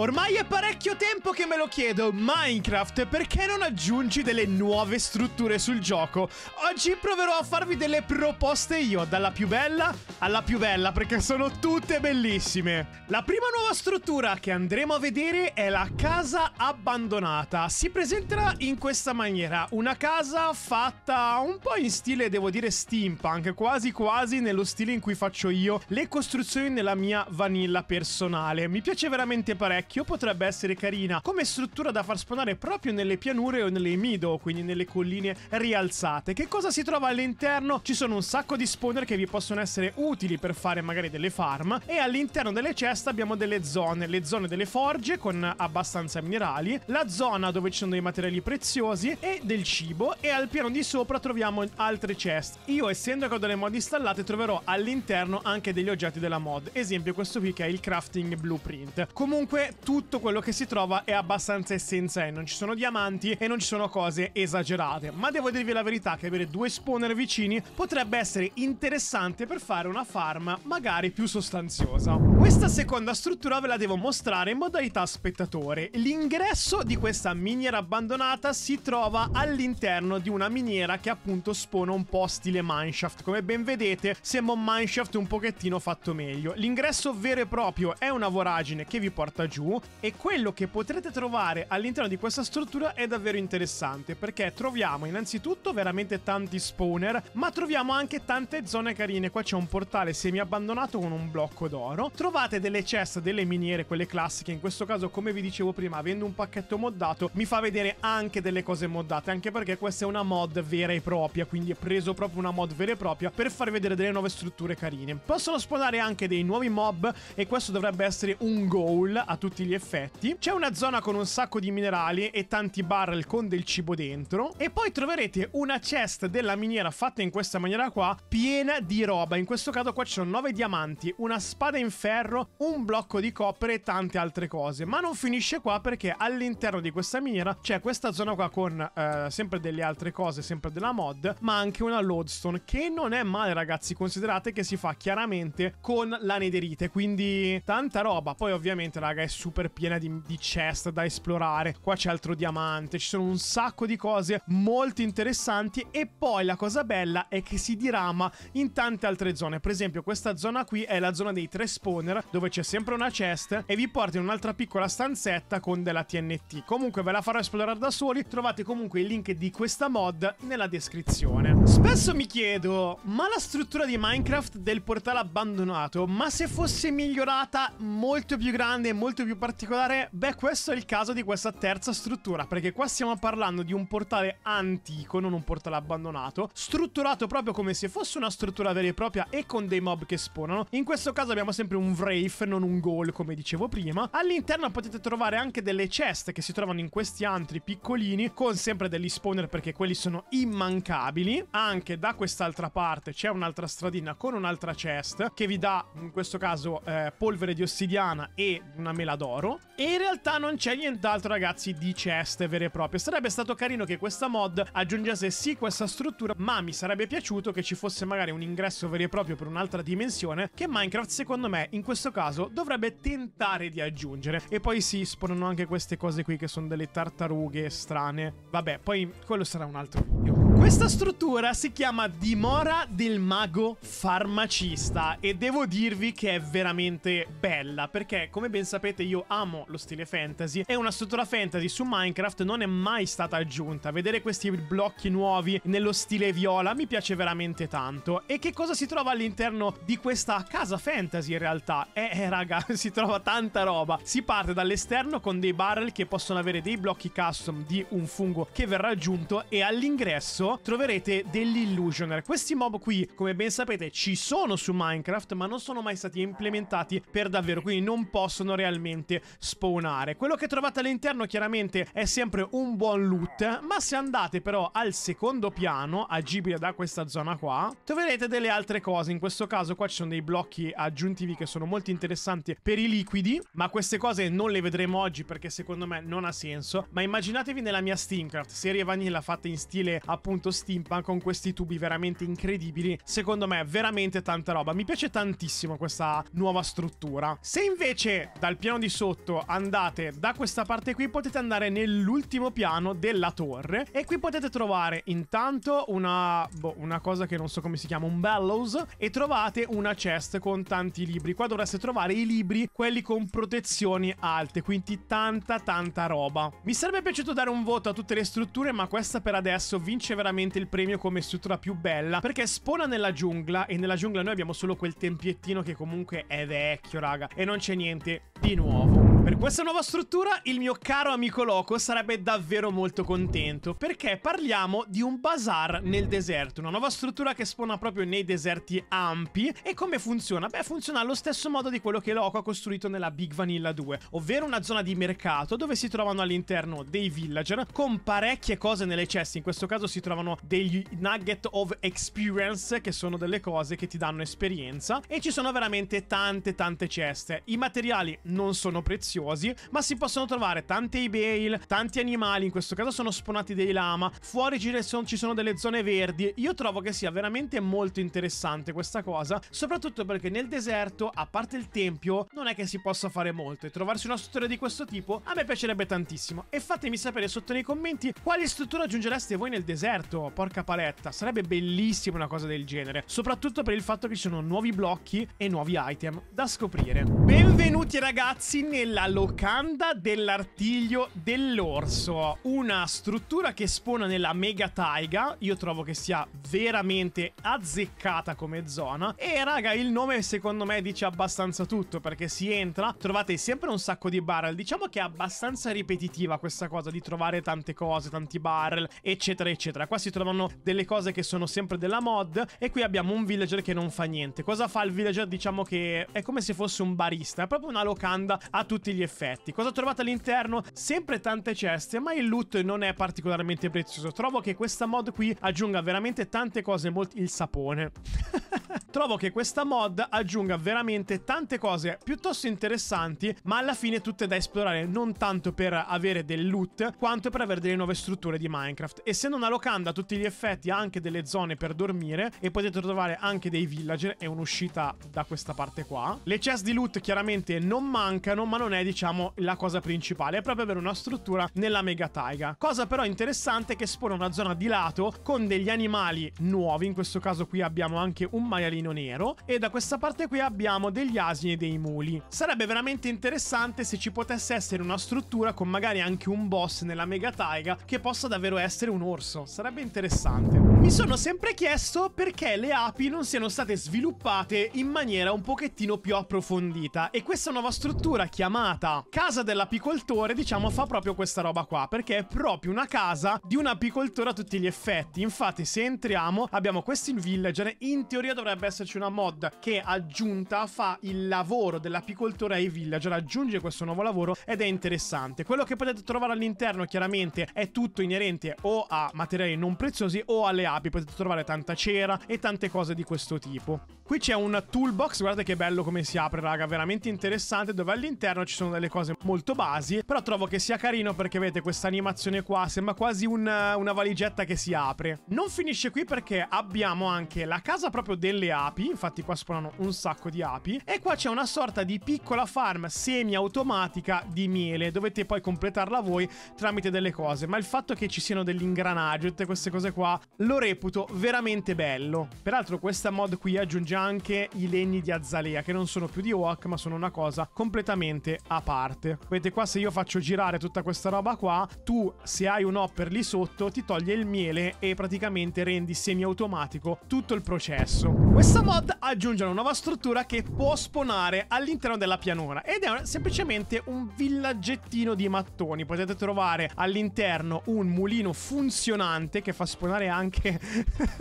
Ormai è parecchio tempo che me lo chiedo, Minecraft, perché non aggiungi delle nuove strutture sul gioco? Oggi proverò a farvi delle proposte io, dalla più bella alla più bella, perché sono tutte bellissime. La prima nuova struttura che andremo a vedere è la casa abbandonata. Si presenterà in questa maniera, una casa fatta un po' in stile, devo dire, steampunk, quasi quasi nello stile in cui faccio io le costruzioni nella mia vanilla personale. Mi piace veramente parecchio vecchio potrebbe essere carina come struttura da far spawnare proprio nelle pianure o nelle mido, quindi nelle colline rialzate. Che cosa si trova all'interno? Ci sono un sacco di spawner che vi possono essere utili per fare magari delle farm e all'interno delle ceste abbiamo delle zone, le zone delle forge con abbastanza minerali, la zona dove ci sono dei materiali preziosi e del cibo e al piano di sopra troviamo altre chest. Io essendo che ho delle mod installate troverò all'interno anche degli oggetti della mod, esempio questo qui che è il crafting blueprint. Comunque tutto quello che si trova è abbastanza essenziale, non ci sono diamanti e non ci sono cose esagerate. Ma devo dirvi la verità che avere due spawner vicini potrebbe essere interessante per fare una farm magari più sostanziosa. Questa seconda struttura ve la devo mostrare in modalità spettatore. L'ingresso di questa miniera abbandonata si trova all'interno di una miniera che appunto spona un po' stile Mineshaft. Come ben vedete sembra un Mineshaft un pochettino fatto meglio. L'ingresso vero e proprio è una voragine che vi porta giù giù e quello che potrete trovare all'interno di questa struttura è davvero interessante perché troviamo innanzitutto veramente tanti spawner ma troviamo anche tante zone carine. Qua c'è un portale semi-abbandonato con un blocco d'oro. Trovate delle chest, delle miniere, quelle classiche. In questo caso come vi dicevo prima avendo un pacchetto moddato mi fa vedere anche delle cose moddate anche perché questa è una mod vera e propria quindi è preso proprio una mod vera e propria per far vedere delle nuove strutture carine. Possono spawnare anche dei nuovi mob e questo dovrebbe essere un goal a tutti tutti gli effetti. C'è una zona con un sacco di minerali e tanti barrel con del cibo dentro. E poi troverete una chest della miniera fatta in questa maniera qua, piena di roba. In questo caso qua ci sono 9 diamanti, una spada in ferro, un blocco di coppere e tante altre cose. Ma non finisce qua perché all'interno di questa miniera c'è questa zona qua con eh, sempre delle altre cose, sempre della mod, ma anche una lodestone che non è male ragazzi, considerate che si fa chiaramente con la l'anederite, quindi tanta roba. Poi ovviamente raga è super piena di, di chest da esplorare. Qua c'è altro diamante, ci sono un sacco di cose molto interessanti. E poi la cosa bella è che si dirama in tante altre zone. Per esempio, questa zona qui è la zona dei tre spawner, dove c'è sempre una chest e vi porta in un'altra piccola stanzetta con della TNT. Comunque ve la farò esplorare da soli. Trovate comunque il link di questa mod nella descrizione. Spesso mi chiedo, ma la struttura di Minecraft del portale abbandonato, ma se fosse migliorata molto più grande e molto più più particolare? Beh, questo è il caso di questa terza struttura, perché qua stiamo parlando di un portale antico, non un portale abbandonato, strutturato proprio come se fosse una struttura vera e propria e con dei mob che spawnano. In questo caso abbiamo sempre un Wraith, non un Goal, come dicevo prima. All'interno potete trovare anche delle chest che si trovano in questi antri piccolini, con sempre degli spawner perché quelli sono immancabili. Anche da quest'altra parte c'è un'altra stradina con un'altra chest, che vi dà, in questo caso, eh, polvere di ossidiana e una mela d'oro. E in realtà non c'è nient'altro, ragazzi, di ceste vere e proprie. Sarebbe stato carino che questa mod aggiungesse sì questa struttura, ma mi sarebbe piaciuto che ci fosse magari un ingresso vero e proprio per un'altra dimensione che Minecraft, secondo me, in questo caso dovrebbe tentare di aggiungere. E poi si spawnano anche queste cose qui che sono delle tartarughe strane. Vabbè, poi quello sarà un altro video. Questa struttura si chiama Dimora del Mago Farmacista e devo dirvi che è veramente bella perché come ben sapete io amo lo stile fantasy e una struttura fantasy su Minecraft non è mai stata aggiunta. Vedere questi blocchi nuovi nello stile viola mi piace veramente tanto. E che cosa si trova all'interno di questa casa fantasy in realtà? Eh, eh raga, si trova tanta roba. Si parte dall'esterno con dei barrel che possono avere dei blocchi custom di un fungo che verrà aggiunto e all'ingresso troverete degli Illusioner. Questi mob qui, come ben sapete, ci sono su Minecraft, ma non sono mai stati implementati per davvero, quindi non possono realmente spawnare. Quello che trovate all'interno chiaramente è sempre un buon loot, ma se andate però al secondo piano, agibile da questa zona qua, troverete delle altre cose. In questo caso qua ci sono dei blocchi aggiuntivi che sono molto interessanti per i liquidi, ma queste cose non le vedremo oggi perché secondo me non ha senso. Ma immaginatevi nella mia Steamcraft, serie vanilla fatta in stile appunto appunto steampunk con questi tubi veramente incredibili. Secondo me, veramente tanta roba. Mi piace tantissimo questa nuova struttura. Se invece dal piano di sotto andate da questa parte qui, potete andare nell'ultimo piano della torre. E qui potete trovare intanto una, boh, una cosa che non so come si chiama, un bellows. E trovate una chest con tanti libri. Qua dovreste trovare i libri, quelli con protezioni alte. Quindi tanta, tanta roba. Mi sarebbe piaciuto dare un voto a tutte le strutture, ma questa per adesso vince veramente chiaramente il premio come struttura più bella perché spona nella giungla e nella giungla noi abbiamo solo quel tempiettino che comunque è vecchio, raga, e non c'è niente di nuovo. Per questa nuova struttura il mio caro amico Loco sarebbe davvero molto contento perché parliamo di un bazar nel deserto, una nuova struttura che spona proprio nei deserti ampi e come funziona? Beh funziona allo stesso modo di quello che Loco ha costruito nella Big Vanilla 2, ovvero una zona di mercato dove si trovano all'interno dei villager con parecchie cose nelle ceste, in questo caso si trovano trovano degli nugget of experience, che sono delle cose che ti danno esperienza. E ci sono veramente tante, tante ceste. I materiali non sono preziosi, ma si possono trovare tante e-bail, tanti animali, in questo caso sono sponati dei lama. Fuori ci sono delle zone verdi. Io trovo che sia veramente molto interessante questa cosa, soprattutto perché nel deserto, a parte il tempio, non è che si possa fare molto. E trovarsi una struttura di questo tipo a me piacerebbe tantissimo. E fatemi sapere sotto nei commenti quali strutture aggiungereste voi nel deserto finito. Porca paletta, sarebbe bellissima una cosa del genere. Soprattutto per il fatto che ci sono nuovi blocchi e nuovi item da scoprire. Benvenuti ragazzi nella locanda dell'artiglio dell'orso. Una struttura che spona nella mega taiga. Io trovo che sia veramente azzeccata come zona. E raga, il nome secondo me dice abbastanza tutto perché si entra, trovate sempre un sacco di barrel. Diciamo che è abbastanza ripetitiva questa cosa di trovare tante cose, tanti barrel, eccetera, eccetera. Qua qua si trovano delle cose che sono sempre della mod e qui abbiamo un villager che non fa niente. Cosa fa il villager? Diciamo che è come se fosse un barista, è proprio una locanda a tutti gli effetti. Cosa trovate all'interno? Sempre tante ceste, ma il loot non è particolarmente prezioso. Trovo che questa mod qui aggiunga veramente tante cose, il sapone. Trovo che questa mod aggiunga veramente tante cose piuttosto interessanti, ma alla fine tutte da esplorare, non tanto per avere del loot, quanto per avere delle nuove strutture di Minecraft. Essendo una locanda a tutti gli effetti anche delle zone per dormire e potete trovare anche dei villager e un'uscita da questa parte qua. Le chest di loot chiaramente non mancano, ma non è diciamo la cosa principale, è proprio avere una struttura nella mega taiga. Cosa però interessante è che espone una zona di lato con degli animali nuovi, in questo caso qui abbiamo anche un maialino nero e da questa parte qui abbiamo degli asini e dei muli. Sarebbe veramente interessante se ci potesse essere una struttura con magari anche un boss nella mega taiga che possa davvero essere un orso. Sarebbe sarebbe interessante. Mi sono sempre chiesto perché le api non siano state sviluppate in maniera un pochettino più approfondita e questa nuova struttura chiamata casa dell'apicoltore diciamo fa proprio questa roba qua perché è proprio una casa di un apicoltore a tutti gli effetti. Infatti se entriamo abbiamo questo in villager, in teoria dovrebbe esserci una mod che aggiunta fa il lavoro dell'apicoltore ai villager, aggiunge questo nuovo lavoro ed è interessante. Quello che potete trovare all'interno chiaramente è tutto inerente o a materiali non non preziosi o alle api potete trovare tanta cera e tante cose di questo tipo. Qui c'è un toolbox, guardate che bello come si apre, raga, veramente interessante, dove all'interno ci sono delle cose molto basi, però trovo che sia carino perché vedete questa animazione qua, sembra quasi una, una valigetta che si apre. Non finisce qui perché abbiamo anche la casa proprio delle api, infatti qua spawnano un sacco di api, e qua c'è una sorta di piccola farm semi-automatica di miele, dovete poi completarla voi tramite delle cose, ma il fatto che ci siano degli ingranaggi, tutte queste cose qua, lo reputo veramente bello. Peraltro questa mod qui aggiunge anche i legni di azalea, che non sono più di wok, ma sono una cosa completamente a parte. Vedete qua, se io faccio girare tutta questa roba qua, tu, se hai un hopper lì sotto, ti toglie il miele e praticamente rendi semiautomatico tutto il processo. Questa mod aggiunge una nuova struttura che può spawnare all'interno della pianura ed è semplicemente un villaggettino di mattoni. Potete trovare all'interno un mulino funzionante che fa spawnare anche...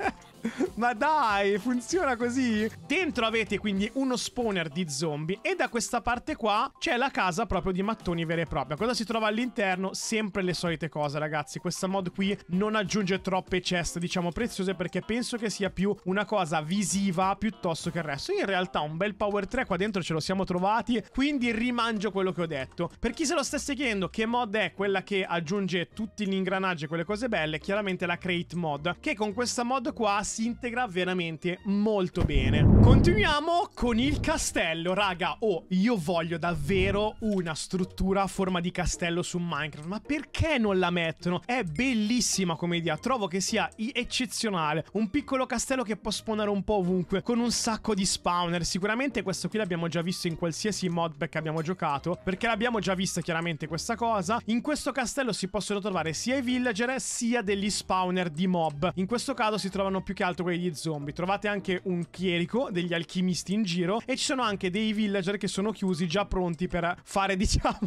Ma dai, funziona così? Dentro avete quindi uno spawner di zombie e da questa parte qua c'è la casa proprio di mattoni vera e propria. Cosa si trova all'interno? Sempre le solite cose, ragazzi. Questa mod qui non aggiunge troppe chest, diciamo, preziose perché penso che sia più una cosa visiva piuttosto che il resto. In realtà un bel power 3 qua dentro ce lo siamo trovati, quindi rimangio quello che ho detto. Per chi se lo stesse chiedendo che mod è quella che aggiunge tutti gli ingranaggi e quelle cose belle, chiaramente la Create Mod, che con questa mod qua si integra veramente molto bene. Continuiamo con il castello, raga. Oh, io voglio davvero una struttura a forma di castello su Minecraft, ma perché non la mettono? È bellissima come idea, trovo che sia eccezionale. Un piccolo castello che può spawnare un po' ovunque, con un sacco di spawner. Sicuramente questo qui l'abbiamo già visto in qualsiasi mod che abbiamo giocato, perché l'abbiamo già vista chiaramente questa cosa. In questo castello si possono trovare sia i villager sia degli spawner di mob. In questo caso si trovano più che anche altro quelli di zombie. Trovate anche un chierico, degli alchimisti in giro e ci sono anche dei villager che sono chiusi già pronti per fare, diciamo...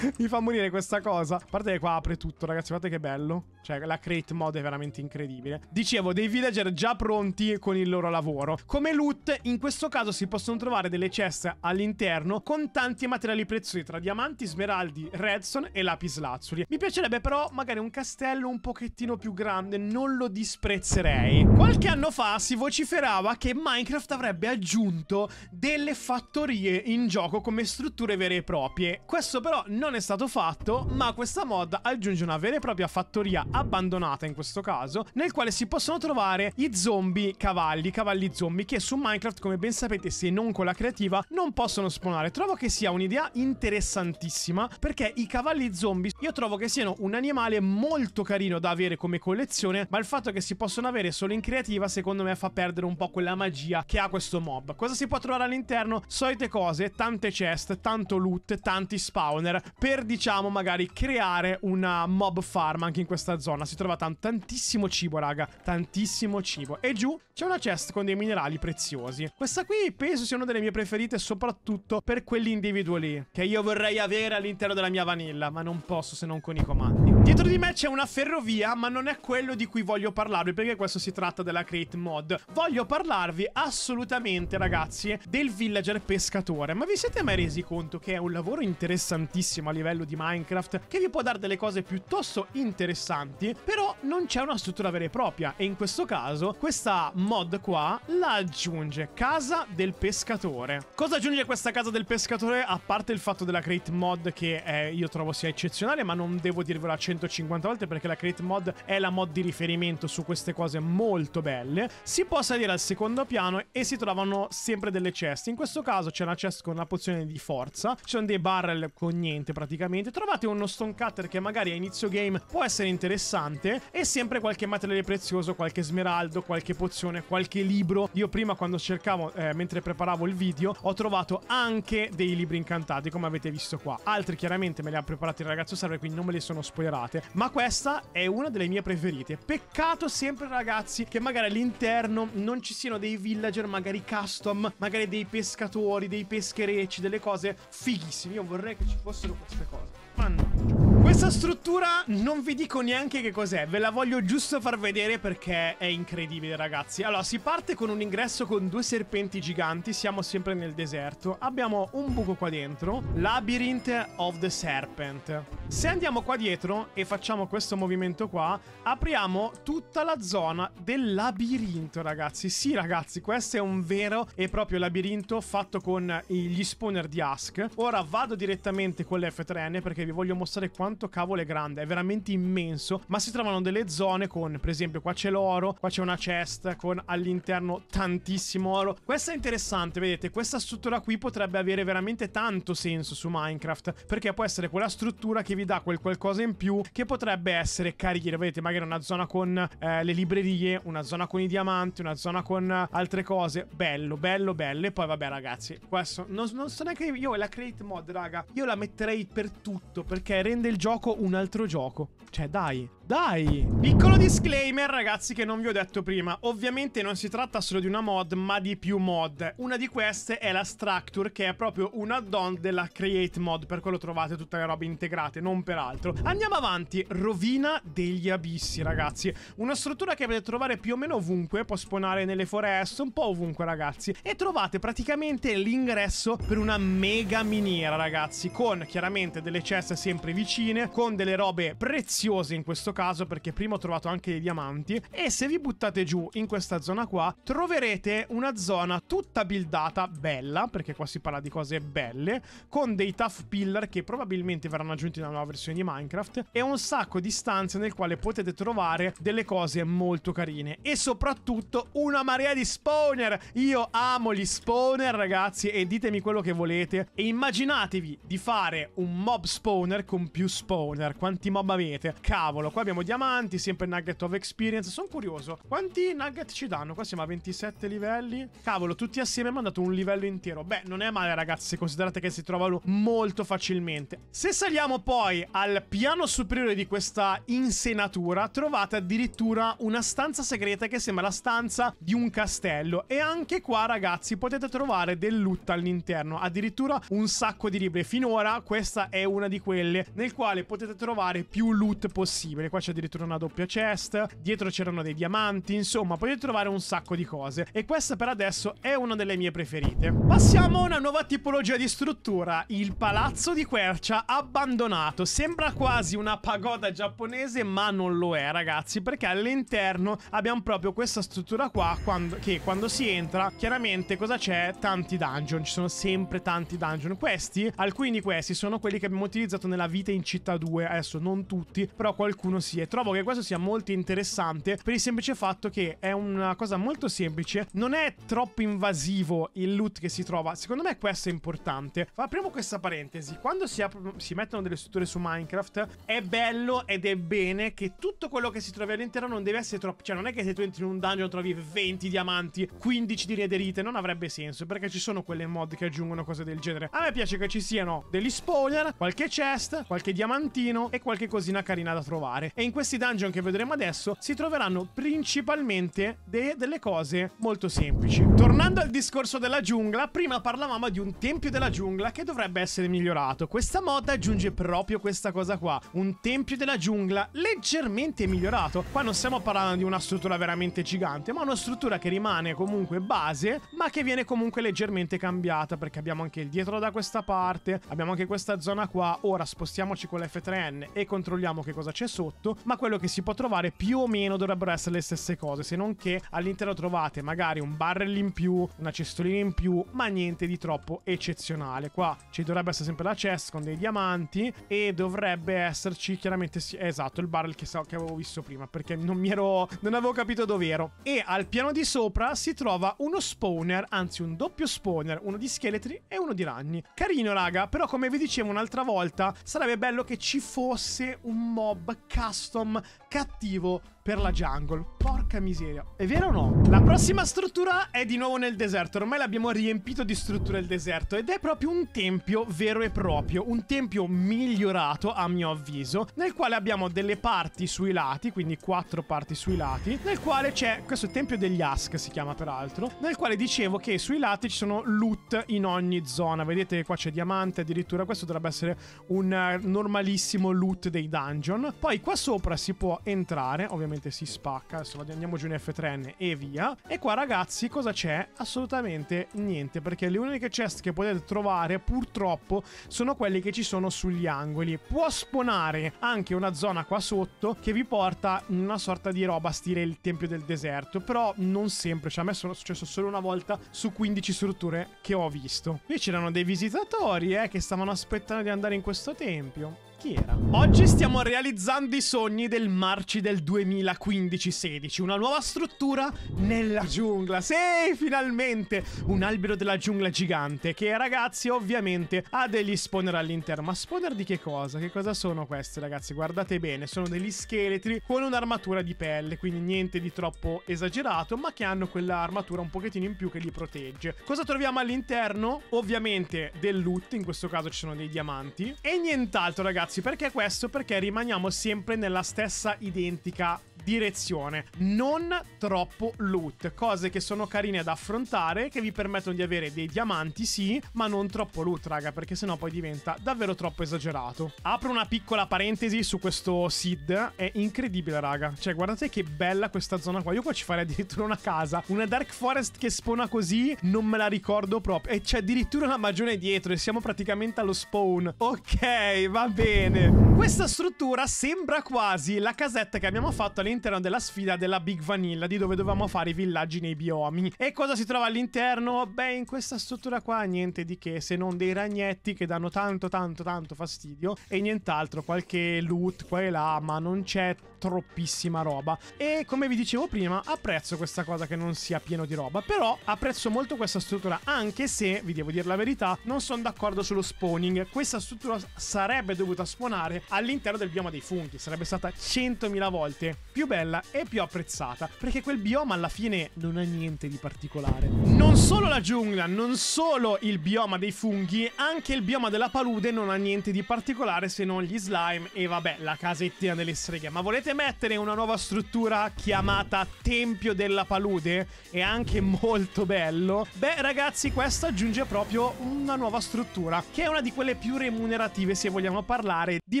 Mi fa morire questa cosa. A parte che qua apre tutto, ragazzi, guardate che bello. Cioè, la crate mod è veramente incredibile. Dicevo, dei villager già pronti con il loro lavoro. Come loot, in questo caso si possono trovare delle ceste all'interno con tanti materiali preziosi, tra diamanti, smeraldi, redstone e lapislazzuli. Mi piacerebbe però magari un castello un pochettino più grande, non lo disprezzerei. Qualche anno fa si vociferava che Minecraft avrebbe aggiunto delle fattorie in gioco come strutture vere e proprie. Questo però non è stato fatto, ma questa mod aggiunge una vera e propria fattoria abbandonata in questo caso, nel quale si possono trovare i zombie cavalli, cavalli zombie, che su Minecraft come ben sapete se non con la creativa non possono spawnare. Trovo che sia un'idea interessantissima perché i cavalli zombie io trovo che siano un animale molto carino da avere come collezione, ma il fatto che si possono avere solo in in creativa secondo me fa perdere un po' quella magia che ha questo mob. Cosa si può trovare all'interno? Solite cose, tante chest, tanto loot, tanti spawner per diciamo magari creare una mob farm anche in questa zona. Si trova tan tantissimo cibo raga, tantissimo cibo. E giù c'è una chest con dei minerali preziosi. Questa qui penso sia una delle mie preferite soprattutto per quell'individuo lì che io vorrei avere all'interno della mia vanilla ma non posso se non con i comandi. Dietro di me c'è una ferrovia, ma non è quello di cui voglio parlarvi, perché questo si tratta della Create Mod. Voglio parlarvi assolutamente, ragazzi, del villager pescatore. Ma vi siete mai resi conto che è un lavoro interessantissimo a livello di Minecraft, che vi può dare delle cose piuttosto interessanti, però non c'è una struttura vera e propria. E in questo caso, questa mod qua la aggiunge, casa del pescatore. Cosa aggiunge questa casa del pescatore, a parte il fatto della Create Mod, che eh, io trovo sia eccezionale, ma non devo dirvelo a 100%, 150 volte perché la Create Mod è la mod di riferimento su queste cose molto belle. Si può salire al secondo piano e si trovano sempre delle chest. In questo caso c'è una chest con una pozione di forza, ci sono dei barrel con niente praticamente. Trovate uno stone cutter che magari a inizio game può essere interessante e sempre qualche materiale prezioso, qualche smeraldo, qualche pozione, qualche libro. Io prima quando cercavo, eh, mentre preparavo il video, ho trovato anche dei libri incantati come avete visto qua. Altri chiaramente me li ha preparati il ragazzo serve quindi non me li sono spoilerati trovate, ma questa è una delle mie preferite. Peccato sempre ragazzi che magari all'interno non ci siano dei villager, magari custom, magari dei pescatori, dei pescherecci, delle cose fighissime. Io vorrei che ci fossero queste cose. Mannaggia. Questa struttura non vi dico neanche che cos'è, ve la voglio giusto far vedere perché è incredibile ragazzi. Allora, si parte con un ingresso con due serpenti giganti, siamo sempre nel deserto, abbiamo un buco qua dentro, Labyrinth of the Serpent. Se andiamo qua dietro e facciamo questo movimento qua, apriamo tutta la zona del labirinto ragazzi. Sì ragazzi, questo è un vero e proprio labirinto fatto con gli spawner di Ask. Ora vado direttamente con le f 3 n perché vi voglio mostrare quanto quanto cavolo è grande, è veramente immenso, ma si trovano delle zone con, per esempio, qua c'è l'oro, qua c'è una chest con all'interno tantissimo oro. Questa è interessante, vedete, questa struttura qui potrebbe avere veramente tanto senso su Minecraft, perché può essere quella struttura che vi dà quel qualcosa in più che potrebbe essere carina, vedete, magari una zona con eh, le librerie, una zona con i diamanti, una zona con eh, altre cose. Bello, bello, bello. E poi vabbè, ragazzi, questo non, non so neanche io la create mod, raga. Io la metterei per tutto perché rende il gioco un altro gioco. Cioè, dai, dai! Piccolo disclaimer, ragazzi, che non vi ho detto prima. Ovviamente non si tratta solo di una mod, ma di più mod. Una di queste è la Structure, che è proprio un add-on della Create mod, per quello trovate tutte le robe integrate, non per altro. Andiamo avanti. Rovina degli abissi, ragazzi. Una struttura che potete trovare più o meno ovunque, può spawnare nelle foreste, un po' ovunque, ragazzi. E trovate praticamente l'ingresso per una mega miniera, ragazzi, con chiaramente delle ceste sempre vicine fine con delle robe preziose in questo caso perché prima ho trovato anche dei diamanti e se vi buttate giù in questa zona qua troverete una zona tutta buildata bella perché qua si parla di cose belle con dei tough pillar che probabilmente verranno aggiunti nella nuova versione di Minecraft e un sacco di stanze nel quale potete trovare delle cose molto carine e soprattutto una marea di spawner io amo gli spawner ragazzi e ditemi quello che volete e immaginatevi di fare un mob spawner con più spawner spawner, quanti mob avete. Cavolo, qua abbiamo diamanti, sempre nugget of experience. Sono curioso, quanti nugget ci danno? Qua siamo a 27 livelli. Cavolo, tutti assieme hanno dato un livello intero. Beh, non è male ragazzi, se considerate che si trovano molto facilmente. Se saliamo poi al piano superiore di questa insenatura, trovate addirittura una stanza segreta che sembra la stanza di un castello. E anche qua ragazzi potete trovare del loot all'interno, addirittura un sacco di libri. Finora questa è una di quelle nel quale quale potete trovare più loot possibile. Qua c'è addirittura una doppia chest, dietro c'erano dei diamanti, insomma potete trovare un sacco di cose. E questa per adesso è una delle mie preferite. Passiamo a una nuova tipologia di struttura, il palazzo di quercia abbandonato. Sembra quasi una pagoda giapponese ma non lo è ragazzi perché all'interno abbiamo proprio questa struttura qua quando, che quando si entra chiaramente cosa c'è? Tanti dungeon, ci sono sempre tanti dungeon. Questi, alcuni di questi sono quelli che abbiamo utilizzato nella vita in città Città 2, adesso non tutti, però qualcuno sì. E trovo che questo sia molto interessante per il semplice fatto che è una cosa molto semplice, non è troppo invasivo il loot che si trova. Secondo me questo è importante. Apriamo questa parentesi. Quando si, si mettono delle strutture su Minecraft, è bello ed è bene che tutto quello che si trovi all'interno non deve essere troppo... Cioè non è che se tu entri in un dungeon trovi 20 diamanti, 15 di riederite, non avrebbe senso, perché ci sono quelle mod che aggiungono cose del genere. A me piace che ci siano degli spawner, qualche chest, qualche diamante diamantino e qualche cosina carina da trovare. E in questi dungeon che vedremo adesso si troveranno principalmente de delle cose molto semplici. Tornando al discorso della giungla, prima parlavamo di un tempio della giungla che dovrebbe essere migliorato. Questa mod aggiunge proprio questa cosa qua, un tempio della giungla leggermente migliorato. Qua non stiamo parlando di una struttura veramente gigante, ma una struttura che rimane comunque base, ma che viene comunque leggermente cambiata perché abbiamo anche il dietro da questa parte, abbiamo anche questa zona qua. Ora spostiamoci con con l'F3N e controlliamo che cosa c'è sotto, ma quello che si può trovare più o meno dovrebbero essere le stesse cose, se non che all'interno trovate magari un barrel in più, una cestolina in più, ma niente di troppo eccezionale. Qua ci dovrebbe essere sempre la chest con dei diamanti e dovrebbe esserci chiaramente esatto il barrel che, so, che avevo visto prima perché non mi ero non avevo capito dove E al piano di sopra si trova uno spawner, anzi un doppio spawner, uno di scheletri e uno di ragni. Carino raga, però come vi dicevo un'altra volta, sarebbe bello bello che ci fosse un mob custom cattivo per la jungle. Porca miseria. È vero o no? La prossima struttura è di nuovo nel deserto. Ormai l'abbiamo riempito di strutture il deserto. Ed è proprio un tempio vero e proprio. Un tempio migliorato, a mio avviso. Nel quale abbiamo delle parti sui lati. Quindi quattro parti sui lati. Nel quale c'è questo tempio degli Ask, si chiama peraltro. Nel quale dicevo che sui lati ci sono loot in ogni zona. Vedete qua c'è diamante addirittura. Questo dovrebbe essere un eh, normalissimo loot dei dungeon. Poi qua sopra si può entrare, ovviamente probabilmente si spacca. Adesso andiamo giù in F3N e via. E qua ragazzi cosa c'è? Assolutamente niente, perché le uniche chest che potete trovare purtroppo sono quelle che ci sono sugli angoli. Può spawnare anche una zona qua sotto che vi porta in una sorta di roba stile il Tempio del Deserto, però non sempre, cioè a me sono successo solo una volta su 15 strutture che ho visto. Qui c'erano dei visitatori eh, che stavano aspettando di andare in questo tempio. Chi era? Oggi stiamo realizzando i sogni del Marci del 2015-16, una nuova struttura nella giungla. Sì, finalmente! Un albero della giungla gigante che, ragazzi, ovviamente ha degli spawner all'interno. Ma spawner di che cosa? Che cosa sono questi, ragazzi? Guardate bene, sono degli scheletri con un'armatura di pelle, quindi niente di troppo esagerato, ma che hanno quell'armatura un pochettino in più che li protegge. Cosa troviamo all'interno? Ovviamente del loot, in questo caso ci sono dei diamanti, e nient'altro, ragazzi ragazzi, perché questo? Perché rimaniamo sempre nella stessa identica direzione. Non troppo loot, cose che sono carine da affrontare, che vi permettono di avere dei diamanti, sì, ma non troppo loot, raga, perché sennò poi diventa davvero troppo esagerato. Apro una piccola parentesi su questo seed, è incredibile, raga. Cioè, guardate che bella questa zona qua. Io qua ci farei addirittura una casa, una Dark Forest che spona così, non me la ricordo proprio. E c'è addirittura una magione dietro e siamo praticamente allo spawn. Ok, va bene bene. Questa struttura sembra quasi la casetta che abbiamo fatto all'interno della sfida della Big Vanilla, di dove dovevamo fare i villaggi nei biomi. E cosa si trova all'interno? Beh, in questa struttura qua niente di che, se non dei ragnetti che danno tanto tanto tanto fastidio e nient'altro, qualche loot qua e là, ma non c'è troppissima roba. E come vi dicevo prima, apprezzo questa cosa che non sia pieno di roba, però apprezzo molto questa struttura, anche se, vi devo dire la verità, non sono d'accordo sullo spawning. Questa struttura sarebbe dovuta suonare all'interno del bioma dei funghi. Sarebbe stata 100.000 volte più bella e più apprezzata, perché quel bioma alla fine non ha niente di particolare. Non solo la giungla, non solo il bioma dei funghi, anche il bioma della palude non ha niente di particolare se non gli slime e vabbè, la casettina delle streghe. Ma volete mettere una nuova struttura chiamata Tempio della Palude? È anche molto bello. Beh, ragazzi, questo aggiunge proprio una nuova struttura, che è una di quelle più remunerative se vogliamo parlare rare di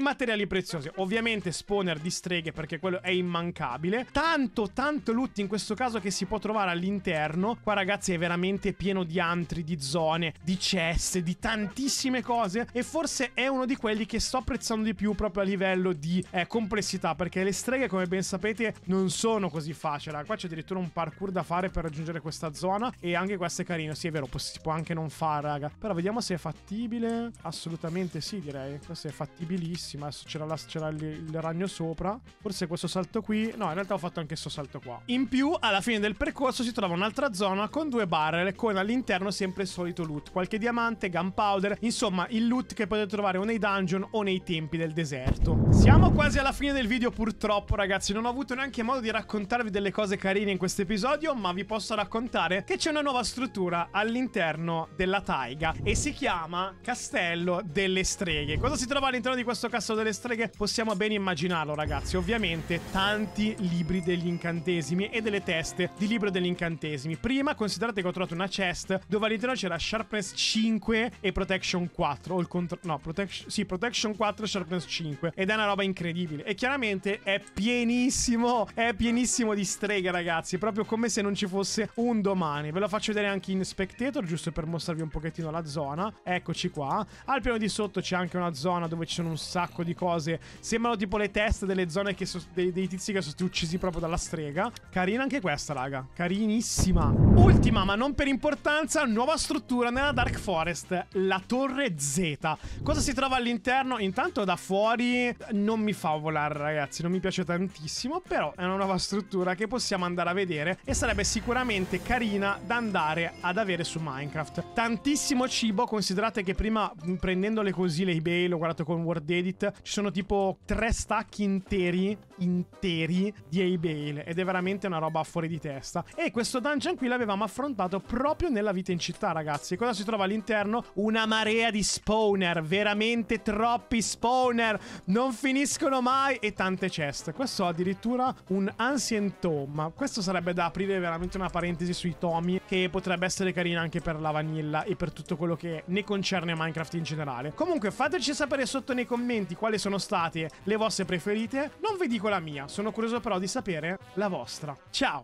materiali preziosi. Ovviamente spawner di streghe perché quello è immancabile. Tanto, tanto loot in questo caso che si può trovare all'interno. Qua ragazzi è veramente pieno di antri, di zone, di ceste, di tantissime cose. E forse è uno di quelli che sto apprezzando di più proprio a livello di eh, complessità. Perché le streghe come ben sapete non sono così facili. Qua c'è addirittura un parkour da fare per raggiungere questa zona. E anche questo è carino. Sì è vero, si può anche non fare raga. Però vediamo se è fattibile. Assolutamente sì direi. Questo è fattibile fattibilissima. Adesso c'era, la, c'era il, il, ragno sopra. Forse questo salto qui. No, in realtà ho fatto anche questo salto qua. In più, alla fine del percorso si trova un'altra zona con due barrel con all'interno sempre il solito loot. Qualche diamante, gunpowder, insomma il loot che potete trovare o nei dungeon o nei tempi del deserto. Siamo quasi alla fine del video purtroppo ragazzi, non ho avuto neanche modo di raccontarvi delle cose carine in questo episodio, ma vi posso raccontare che c'è una nuova struttura all'interno della taiga e si chiama Castello delle Streghe. Cosa si trova all'interno all'interno di questo Castello delle Streghe possiamo ben immaginarlo, ragazzi. Ovviamente tanti libri degli incantesimi e delle teste di libro degli incantesimi. Prima considerate che ho trovato una chest dove all'interno c'era Sharpness 5 e Protection 4. O il contro... No, protection... Sì, Protection 4 e Sharpness 5. Ed è una roba incredibile. E chiaramente è pienissimo, è pienissimo di streghe, ragazzi. Proprio come se non ci fosse un domani. Ve lo faccio vedere anche in Spectator, giusto per mostrarvi un pochettino la zona. Eccoci qua. Al piano di sotto c'è anche una zona dove ci sono sono un sacco di cose. Sembrano tipo le teste delle zone so- dei, dei, tizi che sono stati uccisi proprio dalla strega. Carina anche questa, raga. Carinissima. Ultima, ma non per importanza, nuova struttura nella Dark Forest. La Torre Z. Cosa si trova all'interno? Intanto da fuori non mi fa volare, ragazzi. Non mi piace tantissimo, però è una nuova struttura che possiamo andare a vedere e sarebbe sicuramente carina da andare ad avere su Minecraft. Tantissimo cibo, considerate che prima prendendole così le eBay, l'ho guardato con World Edit ci sono tipo tre stacchi interi, interi di A-Bale ed è veramente una roba fuori di testa. E questo dungeon qui l'avevamo affrontato proprio nella vita in città, ragazzi. cosa si trova all'interno? Una marea di spawner, veramente troppi spawner, non finiscono mai e tante chest. Questo addirittura un Ancient Tome. Questo sarebbe da aprire veramente una parentesi sui tomi che potrebbe essere carina anche per la vanilla e per tutto quello che ne concerne Minecraft in generale. Comunque fateci sapere sotto nei nei commenti quali sono state le vostre preferite. Non vi dico la mia, sono curioso però di sapere la vostra. Ciao!